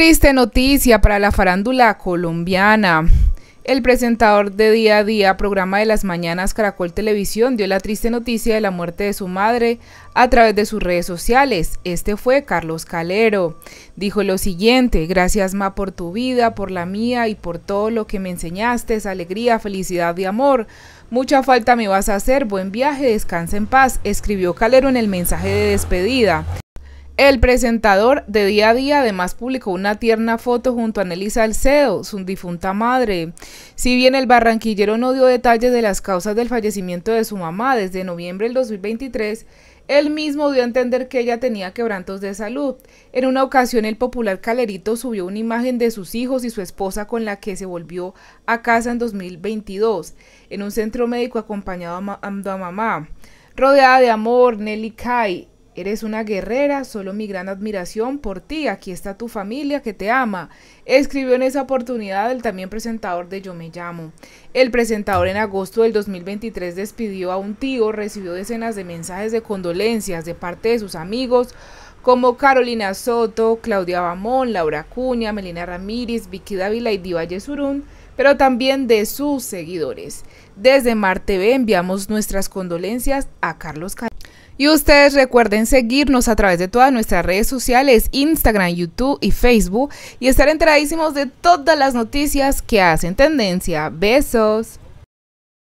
Triste noticia para la farándula colombiana. El presentador de Día a Día, programa de las mañanas Caracol Televisión, dio la triste noticia de la muerte de su madre a través de sus redes sociales. Este fue Carlos Calero. Dijo lo siguiente, gracias Ma por tu vida, por la mía y por todo lo que me enseñaste, alegría, felicidad y amor. Mucha falta me vas a hacer, buen viaje, descansa en paz, escribió Calero en el mensaje de despedida. El presentador de Día a Día además publicó una tierna foto junto a Nelly Salcedo, su difunta madre. Si bien el barranquillero no dio detalles de las causas del fallecimiento de su mamá desde noviembre del 2023, él mismo dio a entender que ella tenía quebrantos de salud. En una ocasión el popular Calerito subió una imagen de sus hijos y su esposa con la que se volvió a casa en 2022, en un centro médico acompañado a mamá. Rodeada de amor, Nelly Kai Eres una guerrera, solo mi gran admiración por ti, aquí está tu familia que te ama. Escribió en esa oportunidad el también presentador de Yo Me Llamo. El presentador en agosto del 2023 despidió a un tío, recibió decenas de mensajes de condolencias de parte de sus amigos, como Carolina Soto, Claudia Bamón, Laura Cuña, Melina Ramírez, Vicky Dávila y Diva Yesurún, pero también de sus seguidores. Desde Mar TV enviamos nuestras condolencias a Carlos y ustedes recuerden seguirnos a través de todas nuestras redes sociales, Instagram, YouTube y Facebook, y estar enteradísimos de todas las noticias que hacen tendencia. Besos.